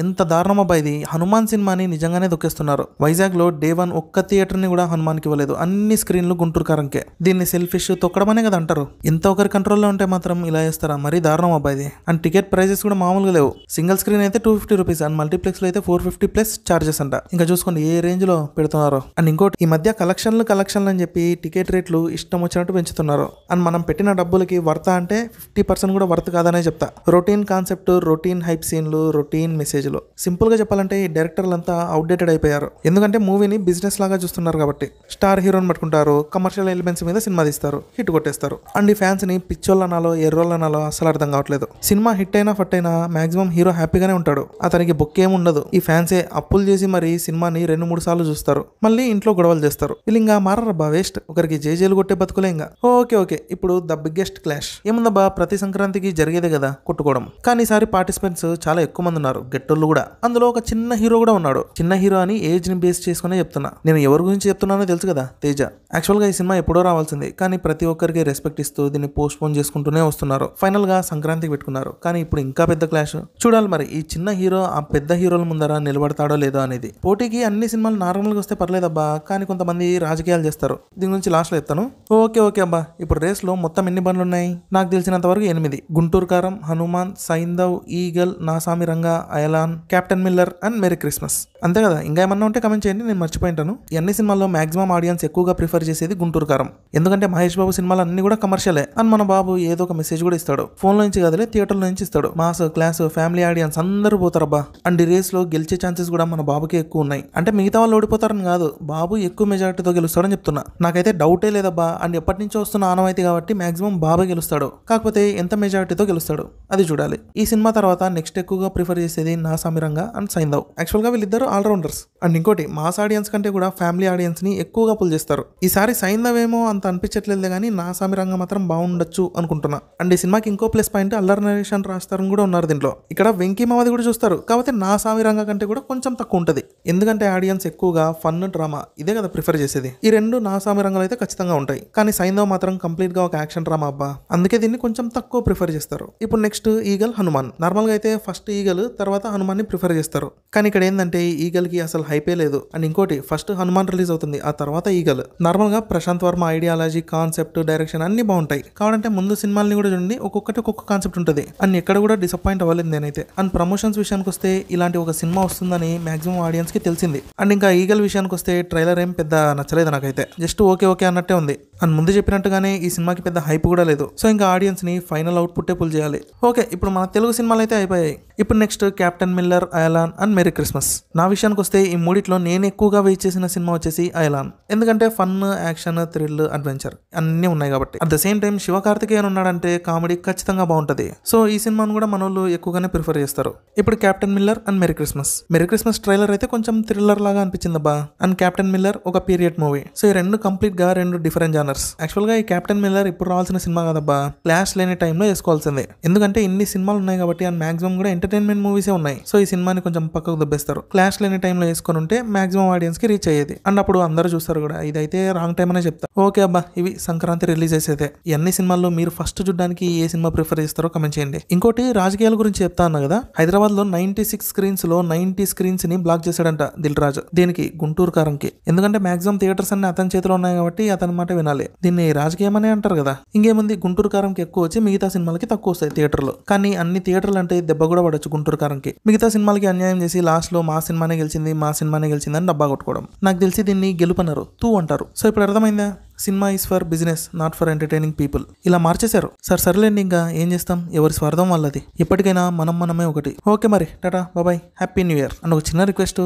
ఎంత దారుణమబ్బా ఇది హనుమాన్ సినిమాని నిజంగానే దొక్కేస్తున్నారు వైజాగ్లో డే వన్ ఒక్క థియేటర్ ని కూడా హనుమాన్కి ఇవ్వలేదు అన్ని స్క్రీన్లు గుంటూరు కారంకే దీన్ని సెల్ఫిష్ తొక్కడమనే కదా అంటారు ఇంత ఒకరి కంట్రోల్లో ఉంటే మాత్రం ఇలా చేస్తారా మరీ దారుణం అబ్బా ఇది అండ్ టికెట్ ప్రైజెస్ కూడా మామూలుగా లేవు సింగిల్ స్క్రీన్ అయితే two fifty rupees and multiplex లో అయితే ఫోర్ ఫిఫ్టీ ప్లస్ ఛార్జెస్ అంట ఇంకా చూసుకోండి ఏ రేంజ్ లో పెడుతున్నారు అండ్ ఇంకోటి ఈ మధ్య కలెక్షన్లు కలెక్షన్లు అని చెప్పి టికెట్ రేట్లు ఇష్టం వచ్చినట్టు పెంచుతున్నారు అండ్ మనం పెట్టిన డబ్బులకి వర్త అంటే ఫిఫ్టీ పర్సెంట్ కూడా వర్త్ కాదనే చెప్తా రొటీన్ కాన్సెప్ట్ రొటీన్ హైప్ సీన్లు రొటీన్ మెసేజ్ బిజీలో సింపుల్ గా చెప్పాలంటే ఈ డైరెక్టర్లు అంతా అవుట్డేటెడ్ అయిపోయారు ఎందుకంటే మూవీని బిజినెస్ లాగా చూస్తున్నారు కాబట్టి స్టార్ హీరోని పట్టుకుంటారు కమర్షియల్ ఎలిమెంట్స్ మీద సినిమా తీస్తారు హిట్ కొట్టేస్తారు అండ్ ఈ ఫ్యాన్స్ ని పిచ్చోళ్ళనాలో అనాలో అసలు అర్థం కావట్లేదు సినిమా హిట్ అయినా ఫట్ అయినా మాక్సిమం హీరో హ్యాపీగానే ఉంటాడు అతనికి బుక్ ఉండదు ఈ ఫ్యాన్సే అప్పులు చేసి మరి సినిమాని రెండు మూడు సార్లు చూస్తారు మళ్ళీ ఇంట్లో గొడవలు చేస్తారు వీళ్ళు ఇంకా మారబ్బా వేస్ట్ ఒకరికి జేజేలు కొట్టే బతుకులే ఇంకా ఓకే ఓకే ఇప్పుడు ద బిగ్గెస్ట్ క్లాష్ ఏముందబ్బా ప్రతి సంక్రాంతికి జరిగేదే కదా కొట్టుకోవడం కానీ ఈసారి పార్టిసిపెంట్స్ చాలా ఎక్కువ మంది ఉన్నారు గెట్టు హీరోలు కూడా అందులో ఒక చిన్న హీరో కూడా ఉన్నాడు చిన్న హీరో అని ఏజ్ ని బేస్ చేసుకునే చెప్తున్నా నేను ఎవరి గురించి చెప్తున్నానో తెలుసు కదా తేజ యాక్చువల్ గా ఈ సినిమా ఎప్పుడో రావాల్సింది కానీ ప్రతి ఒక్కరికి రెస్పెక్ట్ ఇస్తూ దీన్ని పోస్ట్ పోన్ చేసుకుంటూనే వస్తున్నారు ఫైనల్ గా సంక్రాంతికి పెట్టుకున్నారు కానీ ఇప్పుడు ఇంకా పెద్ద క్లాష్ చూడాలి మరి ఈ చిన్న హీరో ఆ పెద్ద హీరోల ముందర నిలబడతాడో లేదో అనేది పోటీకి అన్ని సినిమాలు నార్మల్గా వస్తే పర్లేదబ్బా కానీ కొంతమంది రాజకీయాలు చేస్తారు దీని గురించి లాస్ట్లో ఎత్తాను ఓకే ఓకే అబ్బా ఇప్పుడు రేస్ లో మొత్తం ఎన్ని బండ్లు ఉన్నాయి నాకు తెలిసినంత వరకు ఎనిమిది గుంటూరు కారం Hanuman Saindhav eagle నాసామి Ranga అయలా Pathan captain Miller and Merry Christmas అంతే కదా ఇంకా ఏమన్నా ఉంటే కమెంట్ చేయండి నేను మర్చిపోయింటాను ఎన్ని సినిమాల్లో మాక్సిమం ఆడియన్స్ ఎక్కువగా ప్రిఫర్ చేసేది గుంటూరు కారం ఎందుకంటే మహేష్ బాబు సినిమాలు అన్ని కూడా కమర్షియలే అండ్ మన బాబు ఏదో ఒక మెసేజ్ కూడా ఇస్తాడు ఫోన్ నుంచి కదలే థియేటర్ నుంచి ఇస్తాడు మాస్ క్లాస్ ఫ్యామిలీ ఆడియన్స్ అందరూ పోతారబ్బా అండ్ రేస్ లో గెలిచే ఛాన్సెస్ కూడా మన బాబుకి ఎక్కువ ఉన్నాయి అంటే మిగతా వాళ్ళు ఓడిపోతారని కాదు బాబు ఎక్కువ మెజారిటీతో గెలుస్తాడని చెప్తున్నా నాకైతే డౌటే లేదబ్బా అండ్ ఎప్పటి నుంచో వస్తున్న ఆనవాయితీ కాబట్టి మాక్సిమం బాబే గెలుస్తాడు కాకపోతే ఎంత మెజారిటీతో గెలుస్తాడు అది చూడాలి ఈ సినిమా తర్వాత నెక్స్ట్ ఎక్కువగా ప్రిఫర్ చేసేది నా నా సమీరంగా అండ్ సైందవ్ యాక్చువల్గా వీళ్ళిద్దరు ఆల్రౌండర్స్ అండ్ ఇంకోటి మాస్ ఆడియన్స్ కంటే కూడా ఫ్యామిలీ ఆడియన్స్ని ఎక్కువగా పుల్ చేస్తారు ఈసారి సైందవ్ ఏమో అంత అనిపించట్లేదు కానీ నా నాసామిరంగా మాత్రం బాగుండొచ్చు అనుకుంటున్నా అండ్ ఈ సినిమాకి ఇంకో ప్లస్ పాయింట్ అల్లర్ నరేషన్ రాస్తారని కూడా ఉన్నారు దీంట్లో ఇక్కడ వెంకీ మావది కూడా చూస్తారు కాబట్టి నా నాసామిరంగా కంటే కూడా కొంచెం తక్కువ ఉంటుంది ఎందుకంటే ఆడియన్స్ ఎక్కువగా ఫన్ డ్రామా ఇదే కదా ప్రిఫర్ చేసేది ఈ రెండు నా నాసామిరంగాలు అయితే ఖచ్చితంగా ఉంటాయి కానీ సైందవ్ మాత్రం కంప్లీట్గా ఒక యాక్షన్ డ్రామా అబ్బా అందుకే దీన్ని కొంచెం తక్కువ ప్రిఫర్ చేస్తారు ఇప్పుడు నెక్స్ట్ ఈగల్ హనుమాన్ నార్మల్గా అయితే ఫస్ట్ ఈగల్ తర్వాత హనుమాన్ని ప్రిఫర్ చేస్తారు కానీ ఇక్కడ ఏంటంటే ఈగల్కి అసలు హైపే లేదు అండ్ ఇంకోటి ఫస్ట్ హనుమాన్ రిలీజ్ అవుతుంది ఆ తర్వాత ఈగల్ నార్మల్గా Prashanth Varma ideology concept direction అన్ని బాగుంటాయి కావాలంటే ముందు సినిమాల్ని కూడా చూడండి ఒక్కొక్కటి ఒక్కొక్క కాన్సెప్ట్ ఉంటుంది అండ్ ఎక్కడ కూడా డిసప్పాయింట్ అవ్వలేదు నేనైతే అండ్ ప్రమోషన్స్ విషయానికి వస్తే ఇలాంటి ఒక సినిమా వస్తుందని మాక్సిమం ఆడియన్స్ కి తెలిసింది అండ్ ఇంకా ఈగల్ విషయానికి వస్తే ట్రైలర్ ఏం పెద్ద నచ్చలేదు నాకైతే జస్ట్ ఓకే ఓకే అన్నట్టే ఉంది అండ్ ముందు చెప్పినట్టుగానే ఈ సినిమాకి పెద్ద హైప్ కూడా లేదు సో ఇంకా ఆడియన్స్ ని ఫైనల్ అవుట్పుట్ పుల్ చేయాలి ఓకే ఇప్పుడు మన తెలుగు సినిమాలు అయితే అయిపోయాయి ఇప్పుడు next Captain Miller Ayalaan and Merry Christmas నా విషయానికి వస్తే ఈ మూడిట్లో నేను ఎక్కువగా వెయిట్ చేసిన సినిమా వచ్చేసి అయలాన్ ఎందుకంటే ఫన్ యాక్షన్ థ్రిల్ అడ్వెంచర్ అన్నీ ఉన్నాయి కాబట్టి at the same time Sivakarthikeyan ఉన్నాడంటే కామెడీ ఖచ్చితంగా బాగుంటుంది సో ఈ సినిమాను కూడా మనోళ్ళు ఎక్కువగానే ప్రిఫర్ చేస్తారు ఇప్పుడు Captain Miller and Merry Christmas Merry Christmas trailer అయితే కొంచెం థ్రిల్లర్ లాగా అనిపించింది అబ్బా అండ్ క్యాప్టెన్ మిల్లర్ ఒక పీరియడ్ మూవీ సో ఈ రెండు కంప్లీట్ గా రెండు డిఫరెంట్ జానర్స్ యాక్చువల్ గా ఈ క్యాప్టెన్ మిల్లర్ ఇప్పుడు రావాల్సిన సినిమా కదబ్బా క్లాష్ లేని టైంలో వేసుకోవాల్సిందే ఎందుకంటే ఇన్ని సినిమాలు ఉన్నాయి కాబట్టి అండ్ మాక్సిమం కూడా ఎంటర్ ఎంటర్టైన్మెంట్ మూవీసే ఉన్నాయి సో ఈ సినిమాని కొంచెం పక్కకు దెబ్బేస్తారు క్లాష్ లేని టైంలో వేసుకొని ఉంటే మాక్సిమం ఆడియన్స్ కి రీచ్ అయ్యేది అండ్ అప్పుడు అందరు చూస్తారు కూడా ఇదైతే రాంగ్ టైం అనే చెప్తా ఓకే అబ్బా ఇవి సంక్రాంతి రిలీజ్ చేసేదే ఎన్ని సినిమాల్లో మీరు ఫస్ట్ చూడడానికి ఏ సినిమా ప్రిఫర్ చేస్తారో కమెంట్ చేయండి ఇంకోటి రాజకీయాల గురించి చెప్తా అన్నా కదా హైదరాబాద్ లో నైన్టీ సిక్స్ స్క్రీన్స్ లో నైన్టీ స్క్రీన్స్ ని బ్లాక్ చేశాడంట దిల్ రాజు దీనికి గుంటూరు కారంకి ఎందుకంటే మాక్సిమం థియేటర్స్ అన్ని అతని చేతిలో ఉన్నాయి కాబట్టి అతని మాట వినాలి దీన్ని రాజకీయం అనే అంటారు కదా ఇంకేముంది గుంటూరు కారంకి ఎక్కువ వచ్చి మిగతా సినిమాలకి తక్కువ వస్తాయి థియేటర్లో కానీ అన్ని థియేటర్లు అంటే దెబ్బ కూడా కావచ్చు గుంటూరు కారంకి మిగతా సినిమాలకి అన్యాయం చేసి లాస్ట్ లో మా సినిమానే గెలిచింది మా సినిమానే గెలిచింది అని డబ్బా కొట్టుకోవడం నాకు తెలిసి దీన్ని గెలుపన్నారు తూ అంటారు సో ఇప్పుడు అర్థమైందా cinema is for business not for entertaining people ఇలా మార్చేశారు సార్ సర్లేండి ఇంకా ఏం చేస్తాం ఎవరి స్వార్థం వాళ్ళది ఎప్పటికైనా మనం మనమే ఒకటి ఓకే మరి టాటా బాబాయ్ హ్యాపీ న్యూ ఇయర్ అండ్ ఒక చిన్న రిక్వెస్ట్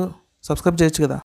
సబ్స్క్రైబ్ చేయొచ్చు కదా